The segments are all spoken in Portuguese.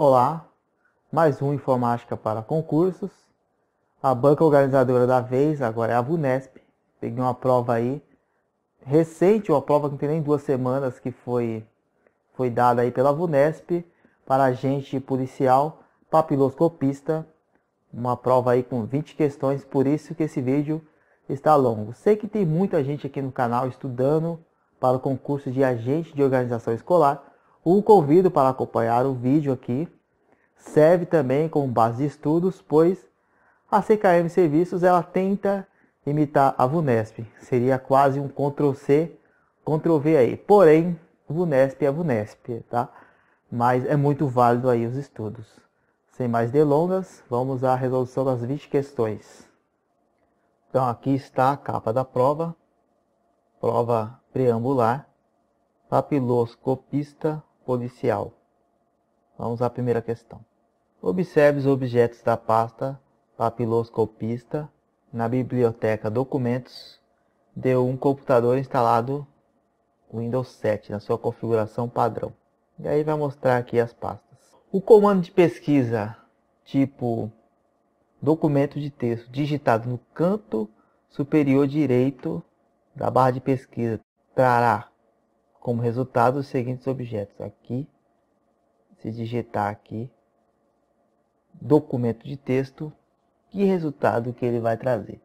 Olá, mais um Informática para Concursos. A banca organizadora da vez agora é a VUNESP. Peguei uma prova aí recente, uma prova que não tem nem duas semanas, que foi, foi dada aí pela VUNESP para agente policial papiloscopista. Uma prova aí com 20 questões, por isso que esse vídeo está longo. Sei que tem muita gente aqui no canal estudando para o concurso de agente de organização escolar, o convido para acompanhar o vídeo aqui. Serve também como base de estudos, pois a CKM Serviços ela tenta imitar a VUNESP. Seria quase um Ctrl+C, Ctrl+V aí. Porém, VUNESP é VUNESP, tá? Mas é muito válido aí os estudos. Sem mais delongas, vamos à resolução das 20 questões. Então aqui está a capa da prova, prova preambular, papiloscopista policial. Vamos à primeira questão. Observe os objetos da pasta papiloscopista na biblioteca Documentos de um computador instalado Windows 7 na sua configuração padrão. E aí vai mostrar aqui as pastas. O comando de pesquisa tipo documento de texto digitado no canto superior direito da barra de pesquisa trará como resultado os seguintes objetos. Aqui, se digitar aqui, documento de texto, que resultado que ele vai trazer.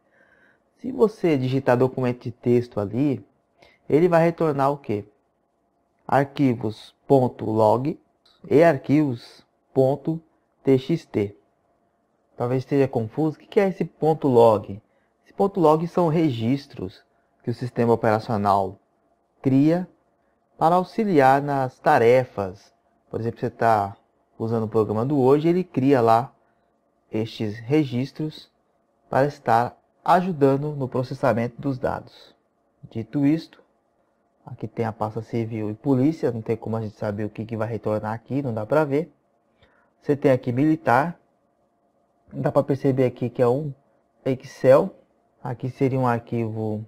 Se você digitar documento de texto ali, ele vai retornar o que? Arquivos.log e arquivos.txt. Talvez esteja confuso, o que é esse ponto .log? Esse ponto .log são registros que o sistema operacional cria para auxiliar nas tarefas. Por exemplo, você está usando o programa do hoje, ele cria lá estes registros para estar ajudando no processamento dos dados. Dito isto, aqui tem a pasta civil e polícia, não tem como a gente saber o que, que vai retornar aqui, não dá para ver. Você tem aqui militar, dá para perceber aqui que é um Excel, aqui seria um arquivo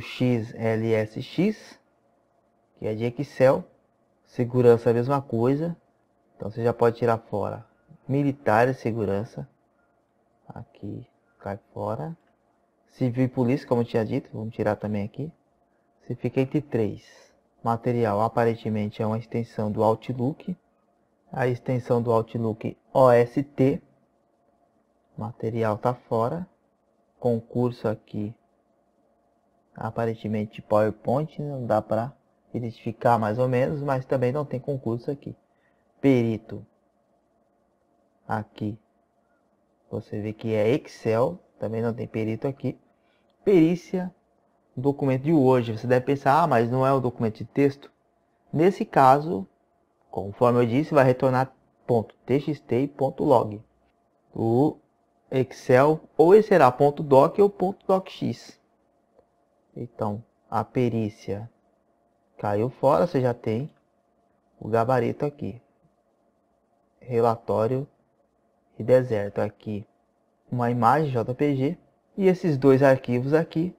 .xlsx, que é de Excel. Segurança a mesma coisa. Então você já pode tirar fora. Militar e segurança. Aqui cai fora. Civil e polícia, como eu tinha dito, vamos tirar também aqui. entre três Material aparentemente é uma extensão do Outlook. A extensão do Outlook OST. Material tá fora. Concurso aqui aparentemente PowerPoint, né? não dá para identificar mais ou menos, mas também não tem concurso aqui. Perito. Aqui. Você vê que é Excel, também não tem perito aqui. Perícia, documento de hoje. Você deve pensar, ah, mas não é o documento de texto? Nesse caso, conforme eu disse, vai retornar ponto .txt.log o Excel, ou será ponto .doc ou ponto .docx. Então, a perícia Caiu fora, você já tem o gabarito aqui. Relatório e deserto aqui. Uma imagem JPG. E esses dois arquivos aqui.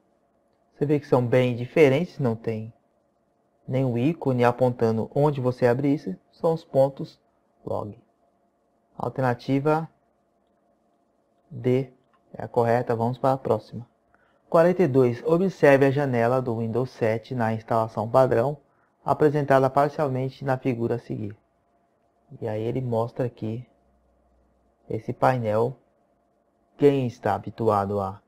Você vê que são bem diferentes, não tem nenhum ícone apontando onde você abrisse. São os pontos log. Alternativa D é a correta, vamos para a próxima. 42. Observe a janela do Windows 7 na instalação padrão, apresentada parcialmente na figura a seguir. E aí ele mostra aqui esse painel. Quem está habituado a,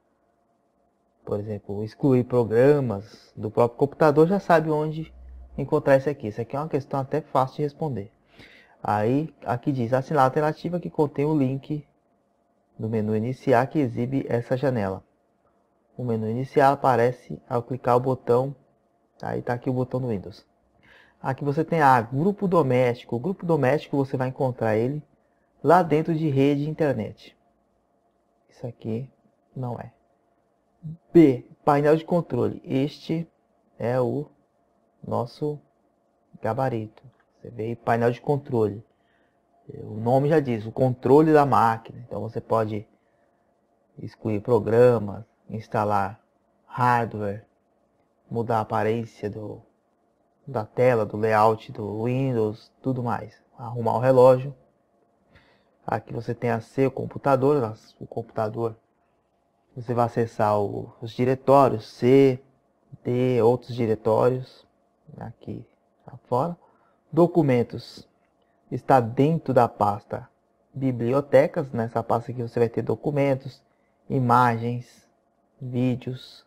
por exemplo, excluir programas do próprio computador já sabe onde encontrar isso aqui. Isso aqui é uma questão até fácil de responder. Aí aqui diz assinar a alternativa que contém o link do menu iniciar que exibe essa janela o menu inicial aparece ao clicar o botão, aí tá aqui o botão do Windows. Aqui você tem a grupo doméstico, o grupo doméstico você vai encontrar ele lá dentro de rede internet. Isso aqui não é. B, painel de controle. Este é o nosso gabarito. Você vê aí, painel de controle. O nome já diz, o controle da máquina. Então você pode excluir programas, instalar hardware, mudar a aparência do, da tela, do layout do Windows, tudo mais, arrumar o relógio. Aqui você tem a seu computador, o computador você vai acessar o, os diretórios C, D, outros diretórios aqui fora. Documentos está dentro da pasta bibliotecas, nessa pasta aqui você vai ter documentos, imagens, vídeos.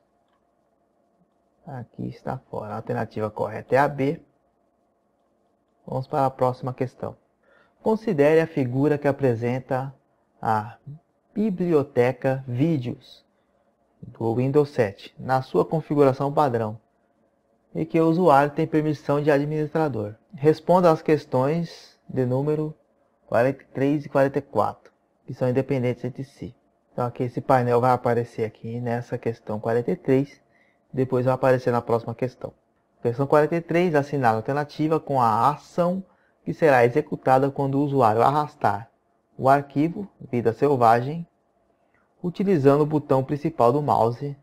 Aqui está fora. A alternativa correta é a B. Vamos para a próxima questão. Considere a figura que apresenta a biblioteca vídeos do Windows 7 na sua configuração padrão e que o usuário tem permissão de administrador. Responda às questões de número 43 e 44, que são independentes entre si. Então aqui esse painel vai aparecer aqui nessa questão 43, depois vai aparecer na próxima questão. Questão 43, assinar a alternativa com a ação que será executada quando o usuário arrastar o arquivo Vida Selvagem utilizando o botão principal do mouse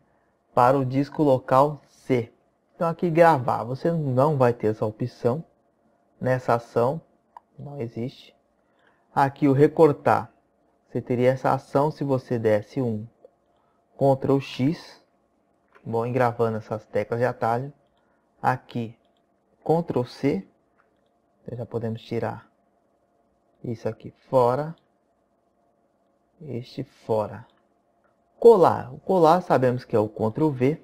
para o disco local C. Então aqui gravar, você não vai ter essa opção nessa ação, não existe. Aqui o recortar, você teria essa ação se você desse um Ctrl X, bom, engravando essas teclas de atalho. Aqui, Ctrl C, então já podemos tirar isso aqui fora, este fora. Colar, o colar sabemos que é o Ctrl V.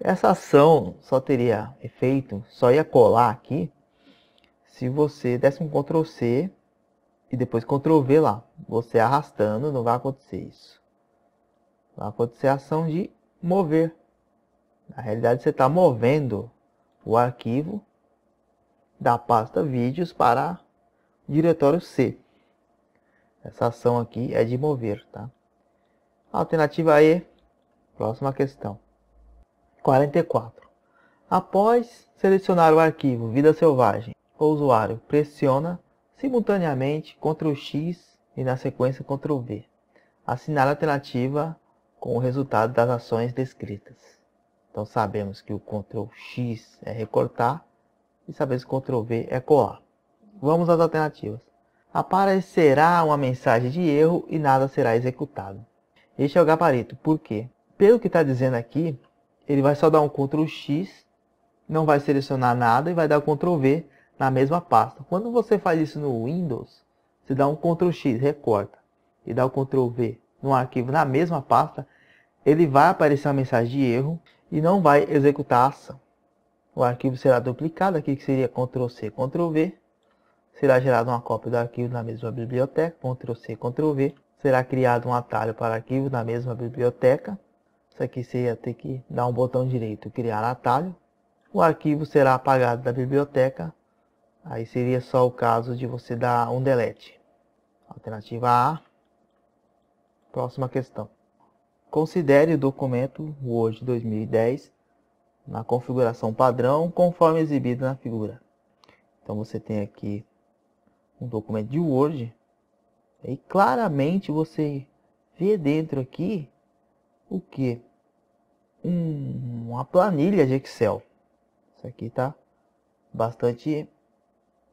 Essa ação só teria efeito, só ia colar aqui, se você desse um Ctrl C e depois Ctrl V lá. Você arrastando, não vai acontecer isso. Vai acontecer a ação de mover. Na realidade, você está movendo o arquivo da pasta vídeos para o diretório C. Essa ação aqui é de mover, tá? Alternativa E, próxima questão. 44. Após selecionar o arquivo Vida Selvagem, o usuário pressiona simultaneamente contra X e na sequência contra V. Assinale a alternativa com o resultado das ações descritas. Então sabemos que o Ctrl X é recortar e sabemos que o Ctrl V é colar. Vamos às alternativas. Aparecerá uma mensagem de erro e nada será executado. Este é o gabarito, por quê? Pelo que está dizendo aqui, ele vai só dar um Ctrl X, não vai selecionar nada e vai dar o Ctrl V na mesma pasta. Quando você faz isso no Windows, você dá um Ctrl X, recorta, e dá o Ctrl V no arquivo na mesma pasta, ele vai aparecer uma mensagem de erro e não vai executar a ação. O arquivo será duplicado, aqui que seria Ctrl C, Ctrl V. Será gerada uma cópia do arquivo na mesma biblioteca, Ctrl C, Ctrl V. Será criado um atalho para arquivo na mesma biblioteca. Isso aqui você ia ter que dar um botão direito, criar atalho. O arquivo será apagado da biblioteca Aí seria só o caso de você dar um delete. Alternativa A. Próxima questão. Considere o documento Word 2010 na configuração padrão conforme exibido na figura. Então você tem aqui um documento de Word e claramente você vê dentro aqui o que? Um, uma planilha de Excel. Isso aqui tá bastante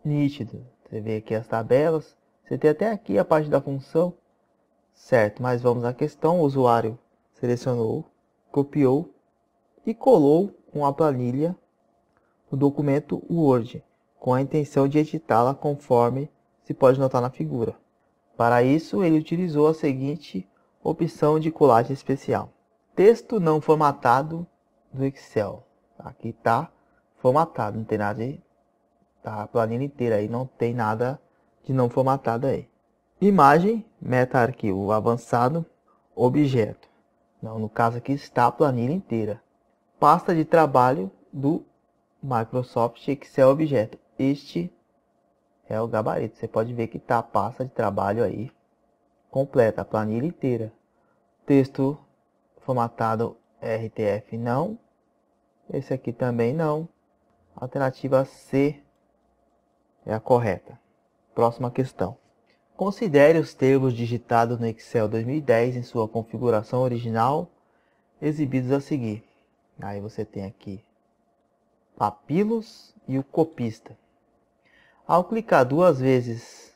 Nítido. Você vê aqui as tabelas. Você tem até aqui a parte da função. Certo, mas vamos à questão. O usuário selecionou, copiou e colou uma planilha no documento Word, com a intenção de editá-la conforme se pode notar na figura. Para isso, ele utilizou a seguinte opção de colagem especial. Texto não formatado do Excel. Aqui está formatado, não tem nada de Tá a planilha inteira aí, não tem nada de não formatado aí. Imagem, meta arquivo avançado, objeto. Não, no caso aqui está a planilha inteira. Pasta de trabalho do Microsoft Excel objeto. Este é o gabarito. Você pode ver que está a pasta de trabalho aí completa, a planilha inteira. Texto formatado RTF não. Esse aqui também não. Alternativa C é a correta. Próxima questão. Considere os termos digitados no Excel 2010 em sua configuração original, exibidos a seguir. Aí você tem aqui papilos e o copista. Ao clicar duas vezes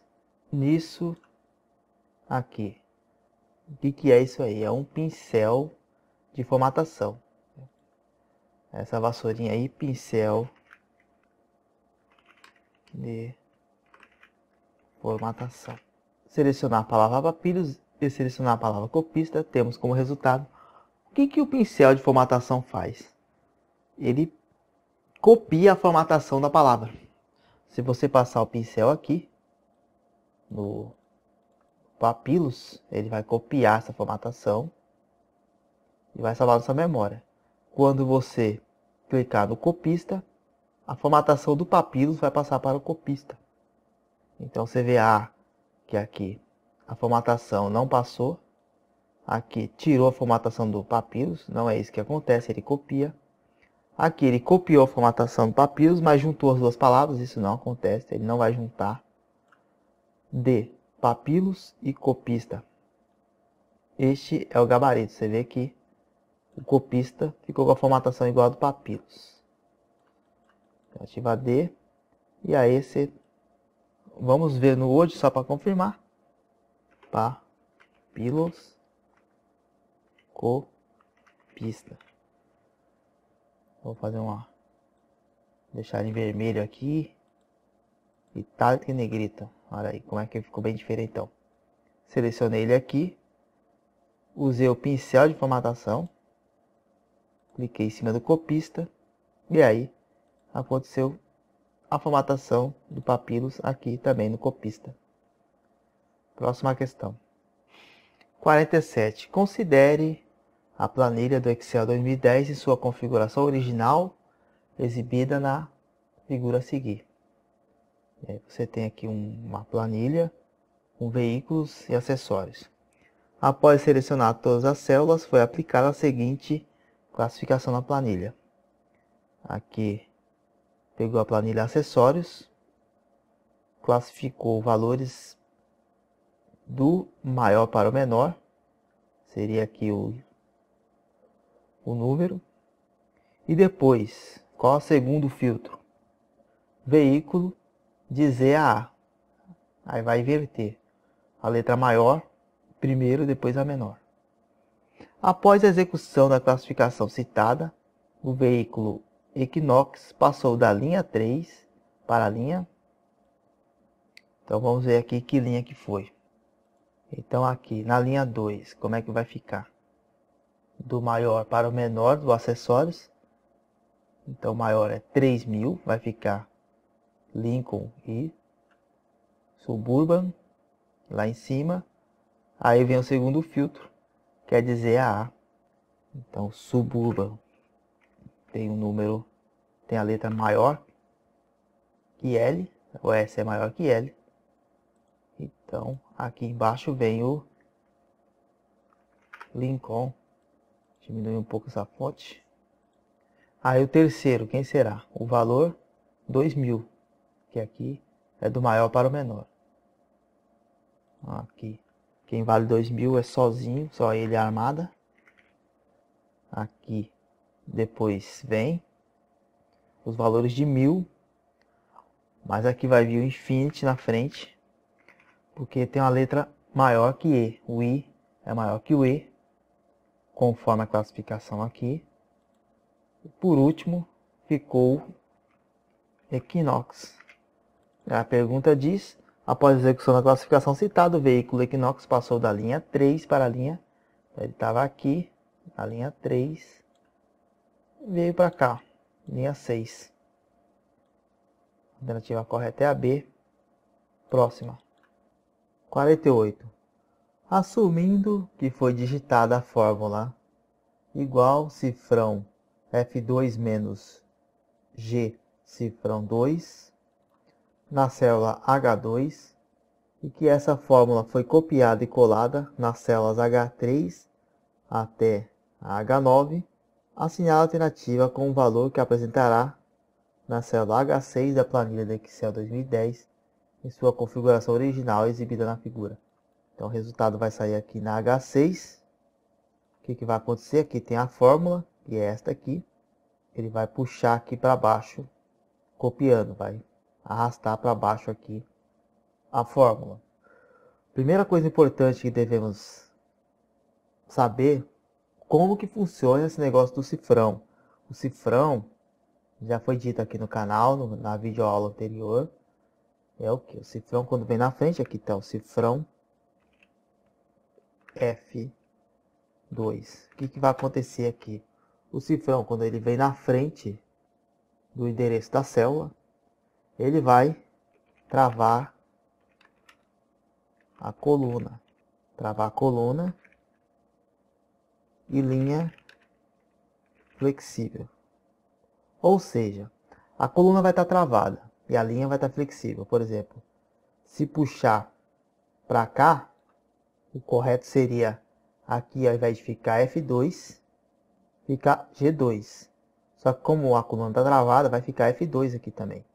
nisso aqui, o que, que é isso aí? É um pincel de formatação. Essa vassourinha aí, pincel de é. formatação. Selecionar a palavra papiros e selecionar a palavra copista, temos como resultado o que, que o pincel de formatação faz. Ele copia a formatação da palavra. Se você passar o pincel aqui no papilos, ele vai copiar essa formatação e vai salvar na sua memória. Quando você clicar no copista, a formatação do papilus vai passar para o copista. Então você vê a, ah, que aqui a formatação não passou, aqui tirou a formatação do papilus, não é isso que acontece, ele copia. Aqui ele copiou a formatação do papilus, mas juntou as duas palavras, isso não acontece, ele não vai juntar D, papilos e copista. Este é o gabarito, você vê que o copista ficou com a formatação igual a do papilos ativa D. E aí você... Vamos ver no hoje só para confirmar. Papilos copista. Vou fazer uma... Deixar em vermelho aqui. tal e negrita. Olha aí como é que ficou bem diferentão. Então. Selecionei ele aqui. Usei o pincel de formatação. Cliquei em cima do copista. E aí aconteceu a formatação do papilos aqui também no copista. Próxima questão. 47. Considere a planilha do Excel 2010 em sua configuração original, exibida na figura a seguir. É, você tem aqui uma planilha com veículos e acessórios. Após selecionar todas as células, foi aplicada a seguinte classificação na planilha. Aqui pegou a planilha acessórios, classificou valores do maior para o menor, seria aqui o, o número, e depois, qual é o segundo filtro? Veículo Z a A. Aí vai inverter a letra maior primeiro, depois a menor. Após a execução da classificação citada, o veículo Equinox passou da linha 3 para a linha. Então vamos ver aqui que linha que foi. Então aqui na linha 2, como é que vai ficar? Do maior para o menor dos acessórios. Então maior é 3000, vai ficar Lincoln e Suburban lá em cima. Aí vem o segundo filtro, quer dizer a A. Então Suburban tem um número tem a letra maior que L, o S é maior que L. Então, aqui embaixo vem o Lincoln. Diminui um pouco essa fonte. Aí o terceiro, quem será? O valor 2000, que aqui é do maior para o menor. Aqui, quem vale 2000 é sozinho, só ele armada. Aqui, depois vem os valores de mil, mas aqui vai vir o infinity na frente, porque tem uma letra maior que E. O I é maior que o E, conforme a classificação aqui. E por último, ficou Equinox. A pergunta diz, após a execução da classificação citada, o veículo Equinox passou da linha 3 para a linha... Ele estava aqui, na linha 3, veio para cá linha 6. A alternativa correta é a B. Próxima. 48. Assumindo que foi digitada a fórmula igual cifrão F2 menos G cifrão 2 na célula H2 e que essa fórmula foi copiada e colada nas células H3 até H9, Assinale a alternativa com o valor que apresentará na célula H6 da planilha do Excel 2010 em sua configuração original exibida na figura. Então o resultado vai sair aqui na H6. O que, que vai acontecer? Aqui tem a fórmula, que é esta aqui. Ele vai puxar aqui para baixo, copiando, vai arrastar para baixo aqui a fórmula. Primeira coisa importante que devemos saber como que funciona esse negócio do cifrão. O cifrão, já foi dito aqui no canal, no, na videoaula anterior, é o que? O cifrão, quando vem na frente, aqui está o cifrão F2. O que, que vai acontecer aqui? O cifrão, quando ele vem na frente do endereço da célula, ele vai travar a coluna. Travar a coluna e linha flexível. Ou seja, a coluna vai estar tá travada e a linha vai estar tá flexível. Por exemplo, se puxar para cá, o correto seria aqui ao invés de ficar F2, ficar G2. Só que como a coluna está travada, vai ficar F2 aqui também.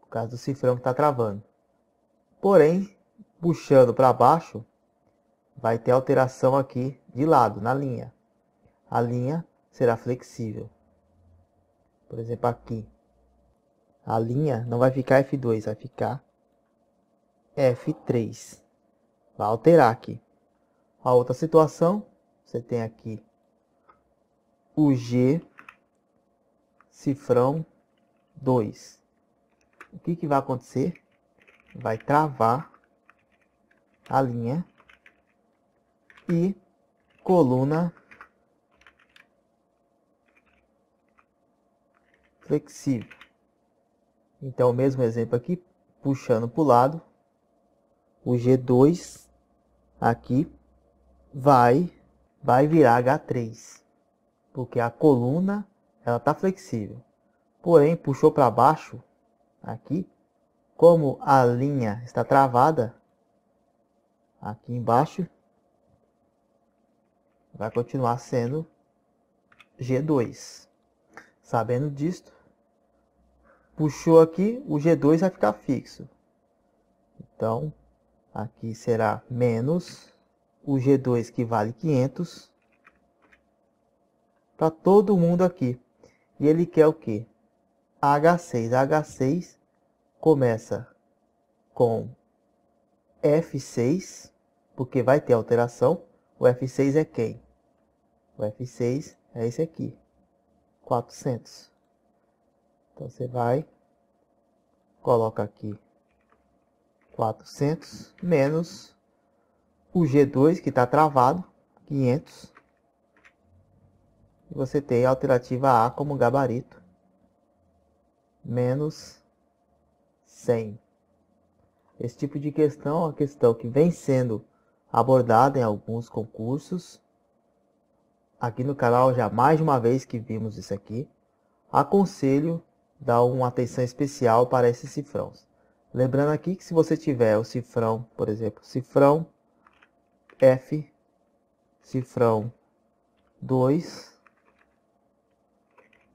Por causa do cifrão que está travando. Porém, puxando para baixo, vai ter alteração aqui de lado, na linha. A linha será flexível. Por exemplo, aqui. A linha não vai ficar F2, vai ficar F3. Vai alterar aqui. A outra situação, você tem aqui o G cifrão 2. O que, que vai acontecer? Vai travar a linha e coluna flexível. Então, o mesmo exemplo aqui, puxando para o lado, o G2 aqui vai, vai virar H3, porque a coluna ela está flexível. Porém, puxou para baixo aqui, como a linha está travada aqui embaixo, vai continuar sendo G2. Sabendo disto, puxou aqui, o G2 vai ficar fixo. Então, aqui será menos o G2 que vale 500 para todo mundo aqui. E ele quer o que? H6. H6 começa com F6, porque vai ter alteração. O F6 é quem? O F6 é esse aqui, 400. Então você vai, coloca aqui 400 menos o G2 que está travado, 500. E você tem a alternativa A como gabarito, menos 100. Esse tipo de questão é uma questão que vem sendo abordada em alguns concursos. Aqui no canal, já mais de uma vez que vimos isso aqui, aconselho dar uma atenção especial para esses cifrões. Lembrando aqui que se você tiver o cifrão, por exemplo, cifrão F, cifrão 2,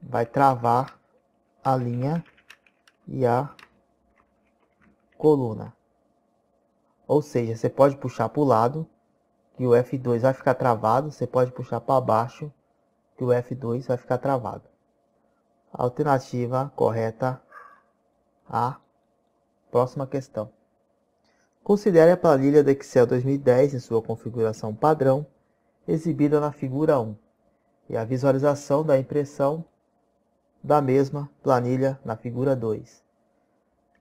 vai travar a linha e a coluna. Ou seja, você pode puxar para o lado, que o F2 vai ficar travado. Você pode puxar para baixo, que o F2 vai ficar travado. Alternativa correta A. Próxima questão. Considere a planilha do Excel 2010 em sua configuração padrão, exibida na figura 1, e a visualização da impressão da mesma planilha na figura 2.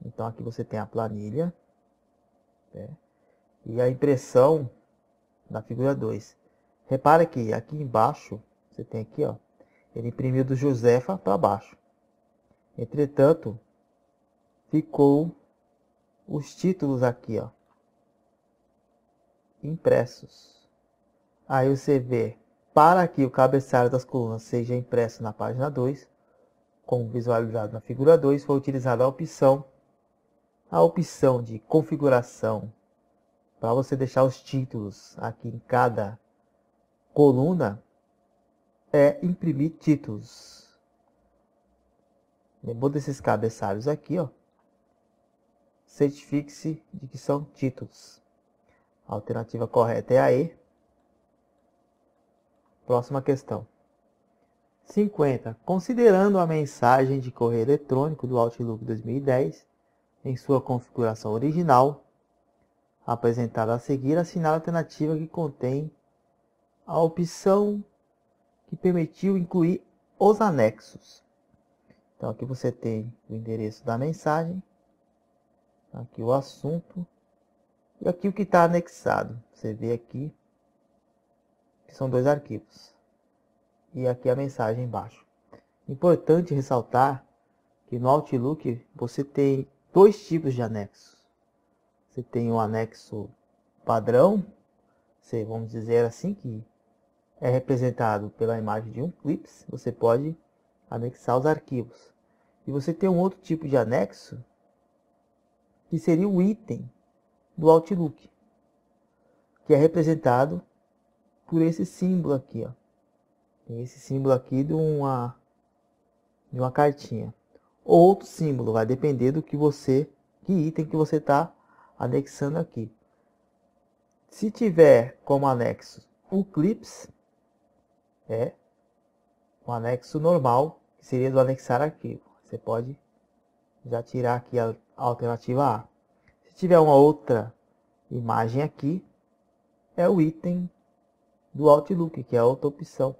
Então aqui você tem a planilha né? E a impressão na figura 2. Repara que aqui embaixo, você tem aqui, ó, ele imprimiu do Josefa para baixo. Entretanto, ficou os títulos aqui, ó, impressos. Aí você vê, para que o cabeçalho das colunas seja impresso na página 2, como visualizado na figura 2, foi utilizada a opção a opção de configuração para você deixar os títulos aqui em cada coluna é imprimir títulos. Lembrou desses cabeçalhos aqui, ó. Certifique-se de que são títulos. A alternativa correta é a E. Próxima questão. 50. Considerando a mensagem de correio eletrônico do Outlook 2010, em sua configuração original, apresentada a seguir, assinale a alternativa que contém a opção que permitiu incluir os anexos. Então aqui você tem o endereço da mensagem, aqui o assunto e aqui o que está anexado. Você vê aqui que são dois arquivos e aqui a mensagem embaixo. Importante ressaltar que no Outlook você tem dois tipos de anexos. Você tem o anexo padrão, você, vamos dizer assim, que é representado pela imagem de um clips, você pode anexar os arquivos. E você tem um outro tipo de anexo, que seria o item do Outlook, que é representado por esse símbolo aqui, ó. esse símbolo aqui de uma, de uma cartinha ou outro símbolo, vai depender do que você, que item que você está anexando aqui. Se tiver como anexo o clips, é o anexo normal, que seria do anexar arquivo. Você pode já tirar aqui a alternativa A. Se tiver uma outra imagem aqui, é o item do Outlook, que é a outra opção.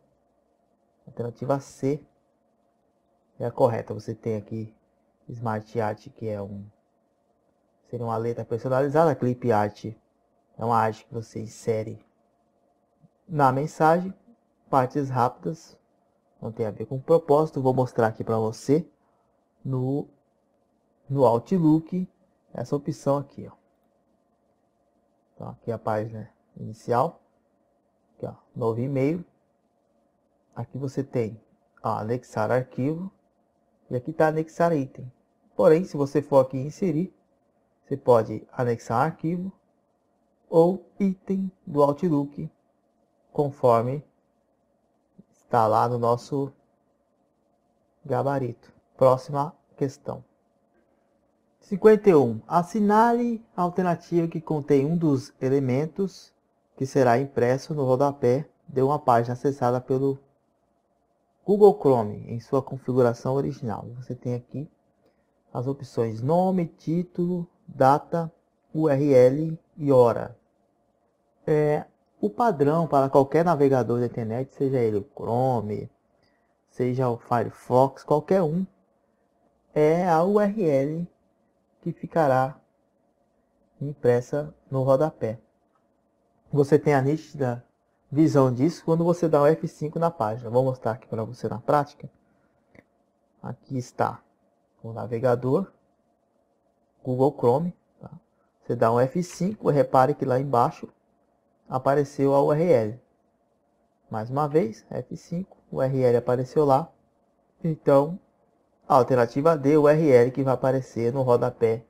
Alternativa C, é a correta. Você tem aqui Smart Art, que é um seria uma letra personalizada. Clip Art é uma arte que você insere na mensagem. Partes rápidas, não tem a ver com o propósito. Vou mostrar aqui para você no, no Outlook essa opção aqui. Ó. Então, aqui é a página inicial. Aqui, ó, novo e-mail. Aqui você tem ó, anexar arquivo. E aqui está anexar item. Porém, se você for aqui inserir, você pode anexar arquivo ou item do Outlook, conforme está lá no nosso gabarito. Próxima questão. 51. Assinale a alternativa que contém um dos elementos que será impresso no rodapé de uma página acessada pelo Google Chrome, em sua configuração original, você tem aqui as opções nome, título, data, URL e hora. É, o padrão para qualquer navegador da internet, seja ele o Chrome, seja o Firefox, qualquer um, é a URL que ficará impressa no rodapé. Você tem a lista visão disso quando você dá o F5 na página. Vou mostrar aqui para você na prática. Aqui está o navegador, Google Chrome. Tá? Você dá um F5, repare que lá embaixo apareceu a URL. Mais uma vez, F5, URL apareceu lá. Então, a alternativa D, URL que vai aparecer no rodapé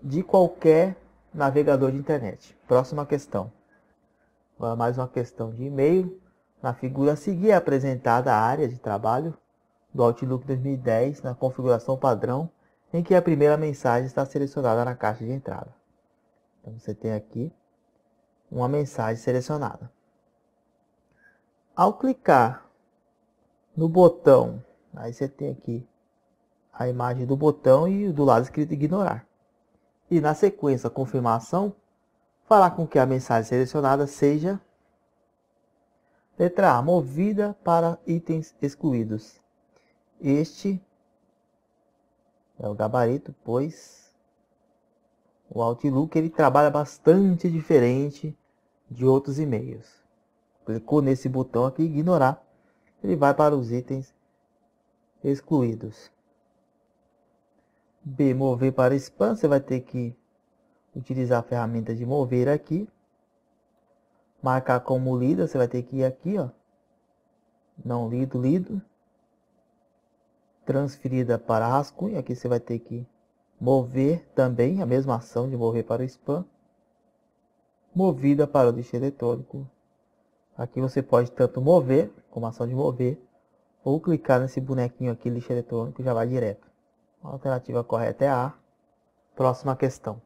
de qualquer navegador de internet. Próxima questão mais uma questão de e-mail. Na figura a seguir é apresentada a área de trabalho do Outlook 2010 na configuração padrão, em que a primeira mensagem está selecionada na caixa de entrada. Então você tem aqui uma mensagem selecionada. Ao clicar no botão, aí você tem aqui a imagem do botão e do lado escrito ignorar. E na sequência confirmação, fará com que a mensagem selecionada seja letra A, movida para itens excluídos. Este é o gabarito, pois o Outlook ele trabalha bastante diferente de outros e-mails. Clicou nesse botão aqui, ignorar, ele vai para os itens excluídos. B, mover para spam, você vai ter que utilizar a ferramenta de mover aqui, marcar como lida, você vai ter que ir aqui, ó, não lido, lido, transferida para rascunho, aqui você vai ter que mover também, a mesma ação de mover para o spam, movida para o lixo eletrônico. Aqui você pode tanto mover, como ação de mover, ou clicar nesse bonequinho aqui, lixo eletrônico, já vai direto. A alternativa correta é A. Próxima questão.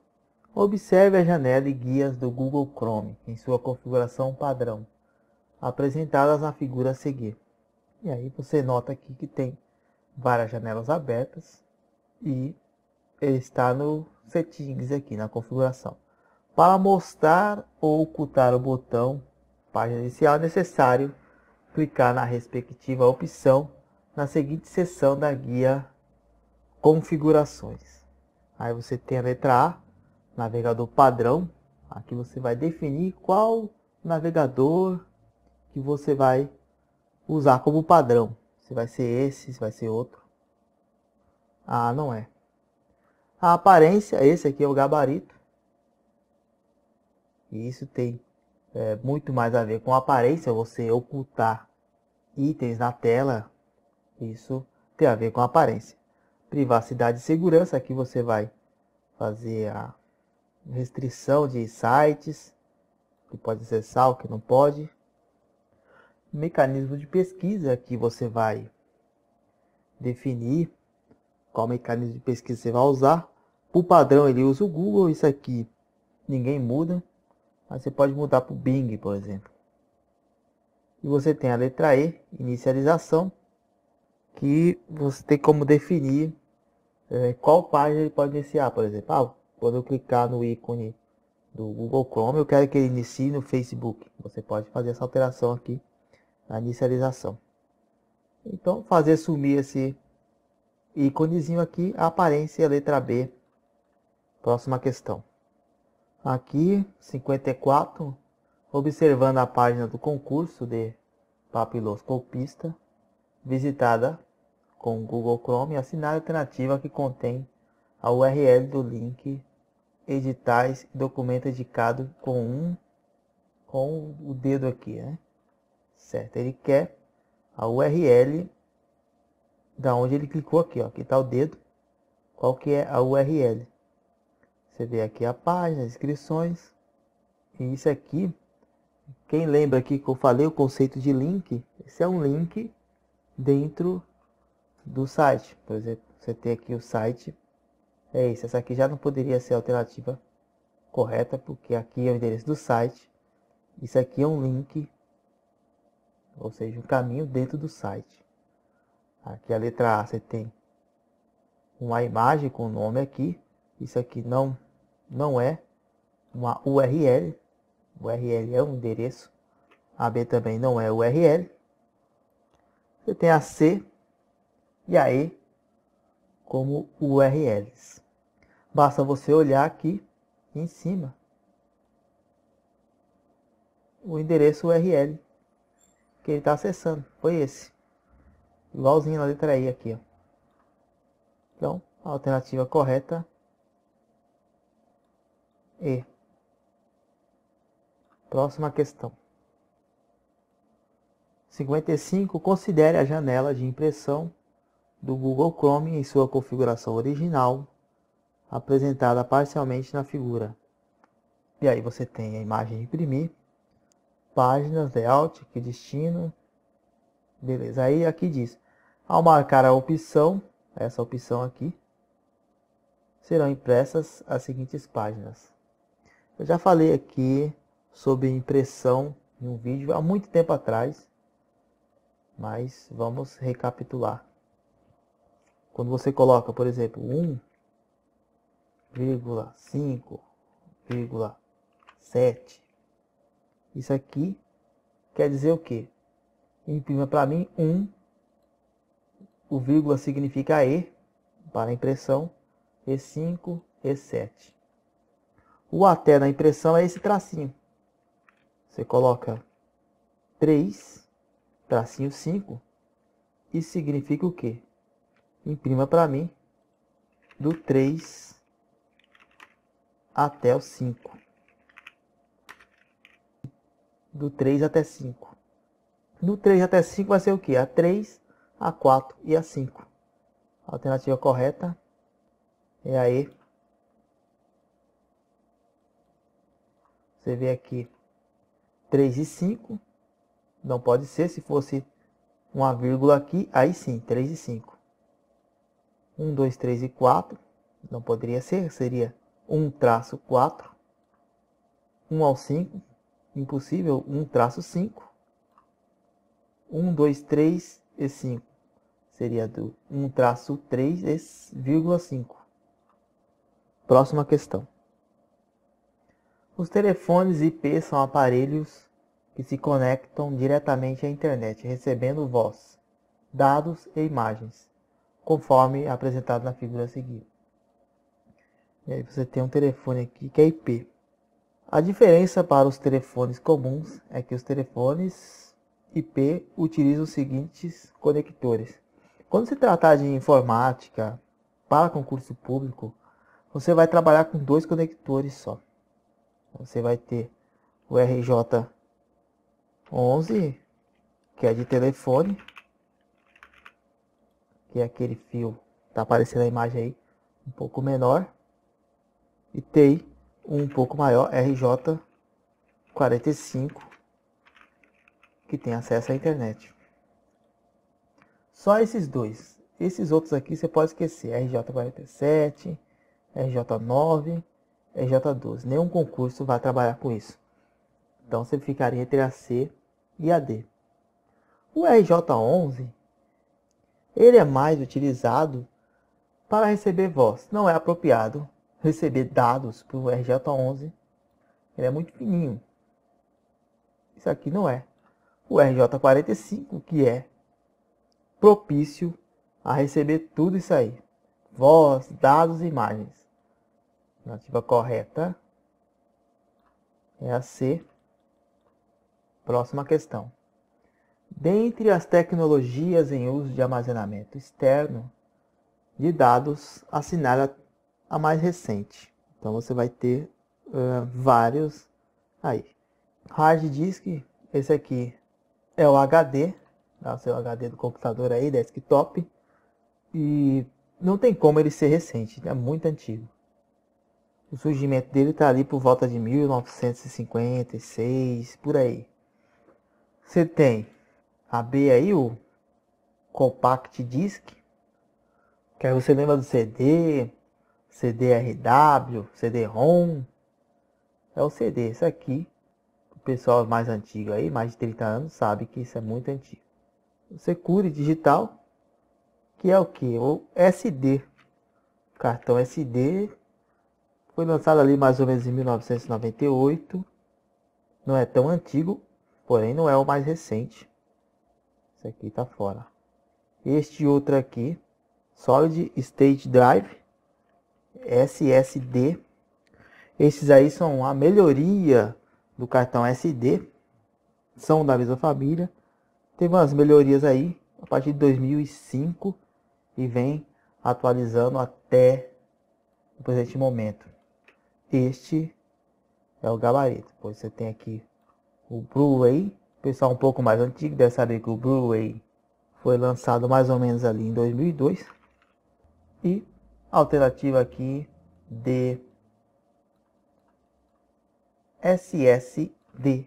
Observe a janela e guias do Google Chrome em sua configuração padrão, apresentadas na figura a seguir. E aí você nota aqui que tem várias janelas abertas e está no settings aqui na configuração. Para mostrar ou ocultar o botão página inicial é necessário clicar na respectiva opção na seguinte seção da guia configurações. Aí você tem a letra A, navegador padrão. Aqui você vai definir qual navegador que você vai usar como padrão. Se vai ser esse, se vai ser outro. Ah, não é. A aparência, esse aqui é o gabarito. E isso tem é, muito mais a ver com a aparência, você ocultar itens na tela. Isso tem a ver com a aparência. Privacidade e segurança, aqui você vai fazer a restrição de sites, que pode acessar, o que não pode. Mecanismo de pesquisa que você vai definir qual mecanismo de pesquisa você vai usar. Por padrão ele usa o Google, isso aqui ninguém muda, mas você pode mudar para o Bing, por exemplo. E você tem a letra E, inicialização, que você tem como definir é, qual página ele pode iniciar, por exemplo. Ah, quando eu clicar no ícone do Google Chrome, eu quero que ele inicie no Facebook. Você pode fazer essa alteração aqui na inicialização. Então, fazer sumir esse íconezinho aqui, a aparência, letra B. Próxima questão. Aqui, 54, observando a página do concurso de papiloscopista, visitada com o Google Chrome, assinar a alternativa que contém a URL do link editais e documento indicado com um com o dedo aqui, né? Certo, ele quer a URL da onde ele clicou aqui, ó. Aqui tá o dedo. Qual que é a URL? Você vê aqui a página, inscrições. E isso aqui, quem lembra aqui que eu falei o conceito de link? Esse é um link dentro do site. Por exemplo, você tem aqui o site é esse. Essa aqui já não poderia ser a alternativa correta, porque aqui é o endereço do site. Isso aqui é um link, ou seja, um caminho dentro do site. Aqui a letra A você tem uma imagem com o nome aqui. Isso aqui não, não é uma URL. URL é um endereço. A B também não é URL. Você tem a C e a E como URLs. Basta você olhar aqui em cima o endereço URL que ele está acessando. Foi esse. Igualzinho na letra i aqui. Ó. Então, a alternativa correta E. É próxima questão. 55. Considere a janela de impressão do Google Chrome em sua configuração original apresentada parcialmente na figura. E aí você tem a imagem de imprimir, páginas, layout, que destino. Beleza, aí aqui diz, ao marcar a opção, essa opção aqui, serão impressas as seguintes páginas. Eu já falei aqui sobre impressão em um vídeo há muito tempo atrás, mas vamos recapitular. Quando você coloca, por exemplo, 1, vírgula cinco vírgula sete Isso aqui quer dizer o quê? Imprima para mim um o vírgula significa E, para a impressão, E5, E7. O até na impressão é esse tracinho. Você coloca 3, tracinho 5, e significa o quê? Imprima para mim do 3 até o 5. Do 3 até 5. Do 3 até 5 vai ser o que? A 3, a 4 e a 5. A alternativa correta é a E. Você vê aqui 3 e 5. Não pode ser. Se fosse uma vírgula aqui, aí sim, 3 e 5. 1, 2, 3 e 4. Não poderia ser. Seria 1 traço 4, 1 ao 5, impossível, 1 traço 5, 1, 2, 3 e 5, seria do 1 traço 3, vírgula 5. Próxima questão. Os telefones IP são aparelhos que se conectam diretamente à internet, recebendo voz, dados e imagens, conforme apresentado na figura seguinte. E aí você tem um telefone aqui que é IP. A diferença para os telefones comuns é que os telefones IP utilizam os seguintes conectores. Quando se tratar de informática para concurso público, você vai trabalhar com dois conectores só. Você vai ter o RJ11, que é de telefone, que é aquele fio, tá aparecendo a imagem aí, um pouco menor. E tem um pouco maior, RJ45, que tem acesso à internet. Só esses dois. Esses outros aqui você pode esquecer. RJ47, RJ9, RJ12. Nenhum concurso vai trabalhar com isso. Então você ficaria entre a C e a D. O RJ11 ele é mais utilizado para receber voz. Não é apropriado receber dados para o RJ11, ele é muito fininho. Isso aqui não é. O RJ45, que é propício a receber tudo isso aí. Voz, dados e imagens. A alternativa correta é a C. Próxima questão. Dentre as tecnologias em uso de armazenamento externo de dados, assinala a mais recente. Então você vai ter uh, vários aí. Hard disk, esse aqui é o HD, tá? o seu HD do computador aí, desktop. E não tem como ele ser recente, é muito antigo. O surgimento dele está ali por volta de 1956, por aí. Você tem a B aí, o Compact Disc, que aí você lembra do CD, CDRW, CD-ROM. É o CD. Esse aqui, o pessoal mais antigo aí, mais de 30 anos, sabe que isso é muito antigo. O Secure Digital, que é o que? O SD. cartão SD foi lançado ali mais ou menos em 1998. Não é tão antigo, porém não é o mais recente. Esse aqui está fora. Este outro aqui, Solid State Drive, SSD. Esses aí são a melhoria do cartão SD, são da mesma família. Teve umas melhorias aí a partir de 2005 e vem atualizando até o presente momento. Este é o gabarito, pois você tem aqui o Blu-ray, pessoal um pouco mais antigo deve saber que o Blu-ray foi lançado mais ou menos ali em 2002 e alternativa aqui de SSD.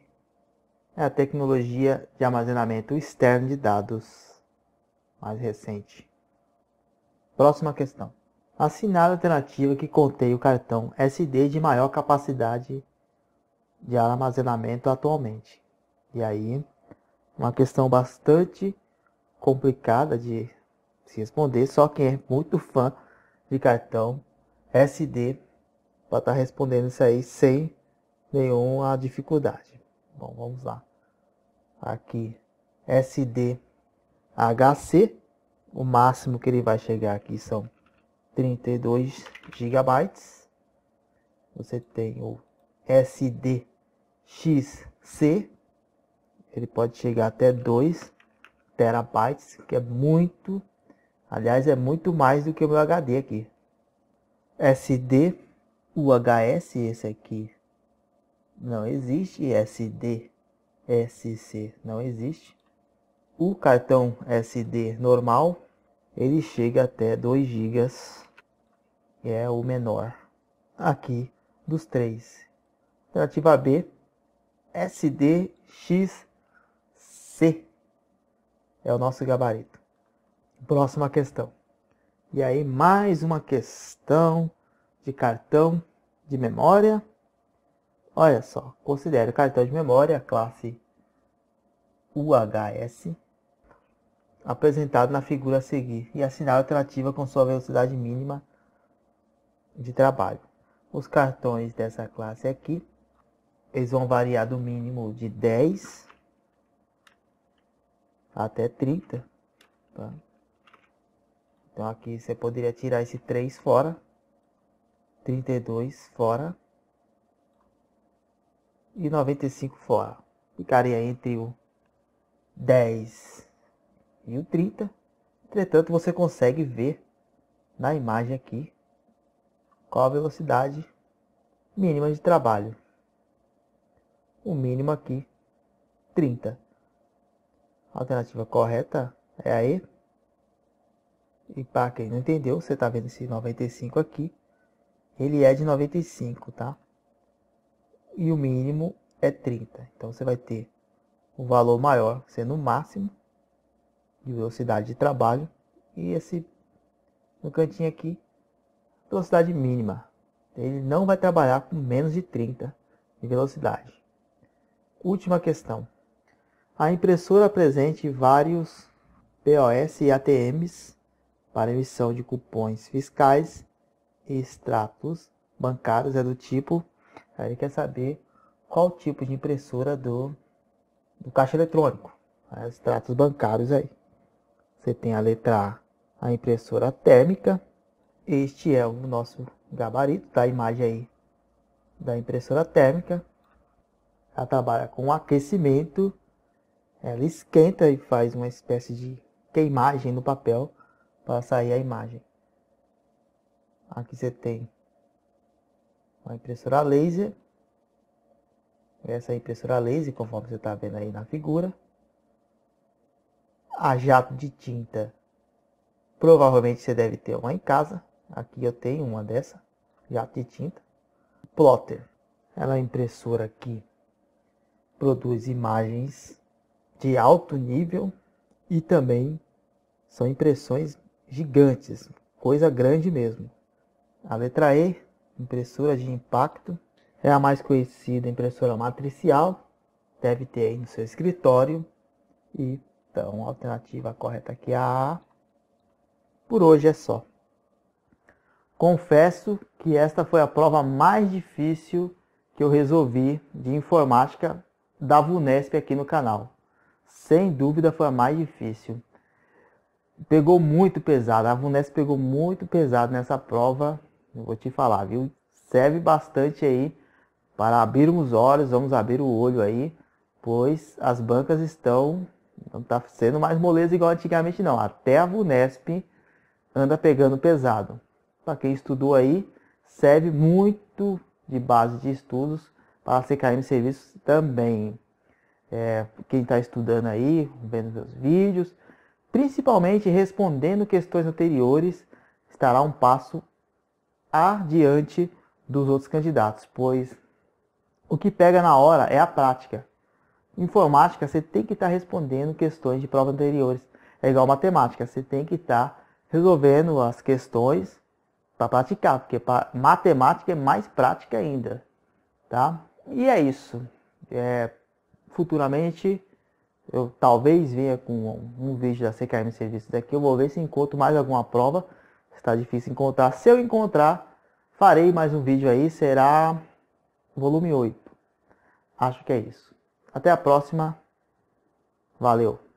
É a tecnologia de armazenamento externo de dados mais recente. Próxima questão. Assinale a alternativa que contém o cartão SD de maior capacidade de armazenamento atualmente. E aí, uma questão bastante complicada de se responder, só quem é muito fã de cartão SD para estar tá respondendo isso aí sem nenhuma dificuldade. Bom, vamos lá. Aqui, SD HC. O máximo que ele vai chegar aqui são 32 GB. Você tem o SD XC. Ele pode chegar até 2 terabytes, que é muito Aliás, é muito mais do que o meu HD aqui. SD UHS esse aqui. Não existe SD SC, não existe. O cartão SD normal, ele chega até 2 GB. É o menor aqui dos três. Alternativa B, SDXC. É o nosso gabarito. Próxima questão. E aí, mais uma questão de cartão de memória. Olha só, considere o cartão de memória classe UHS apresentado na figura a seguir e assinar a alternativa com sua velocidade mínima de trabalho. Os cartões dessa classe aqui, eles vão variar do mínimo de 10 até 30. Tá? Então aqui você poderia tirar esse 3 fora. 32 fora. E 95 fora. Ficaria entre o 10 e o 30. Entretanto, você consegue ver na imagem aqui qual a velocidade mínima de trabalho. O mínimo aqui, 30. A alternativa correta é a E. E para quem não entendeu, você está vendo esse 95 aqui. Ele é de 95, tá? E o mínimo é 30. Então você vai ter o um valor maior sendo o máximo de velocidade de trabalho. E esse no cantinho aqui, velocidade mínima. Ele não vai trabalhar com menos de 30 de velocidade. Última questão. A impressora presente vários POS e ATMs para emissão de cupons fiscais e extratos bancários é do tipo. Aí quer saber qual tipo de impressora do, do caixa eletrônico. Né, extratos bancários aí. Você tem a letra A, a impressora térmica. Este é o nosso gabarito da tá? imagem aí da impressora térmica. Ela trabalha com aquecimento. Ela esquenta e faz uma espécie de queimagem no papel para sair a imagem. Aqui você tem uma impressora laser. Essa impressora laser, conforme você está vendo aí na figura. A jato de tinta. Provavelmente você deve ter uma em casa. Aqui eu tenho uma dessa. Jato de tinta. Plotter. Ela é impressora que produz imagens de alto nível e também são impressões gigantes, coisa grande mesmo. A letra E, impressora de impacto, é a mais conhecida impressora matricial, deve ter aí no seu escritório. E, então, a alternativa correta aqui é a A. Por hoje é só. Confesso que esta foi a prova mais difícil que eu resolvi de informática da VUNESP aqui no canal. Sem dúvida foi a mais difícil pegou muito pesado. A Vunesp pegou muito pesado nessa prova. Eu vou te falar, viu? Serve bastante aí para abrirmos os olhos, vamos abrir o olho aí, pois as bancas estão. Não está sendo mais moleza igual antigamente, não. Até a Vunesp anda pegando pesado. Para quem estudou aí, serve muito de base de estudos para a CKM Serviços também. É, quem está estudando aí, vendo meus vídeos, Principalmente respondendo questões anteriores, estará um passo adiante dos outros candidatos, pois o que pega na hora é a prática. Informática, você tem que estar tá respondendo questões de provas anteriores. É igual matemática, você tem que estar tá resolvendo as questões para praticar, porque matemática é mais prática ainda, tá? E é isso. É, futuramente eu talvez venha com um vídeo da CKM Serviços aqui. Eu vou ver se encontro mais alguma prova. Está difícil encontrar. Se eu encontrar, farei mais um vídeo aí. Será volume 8. Acho que é isso. Até a próxima. Valeu.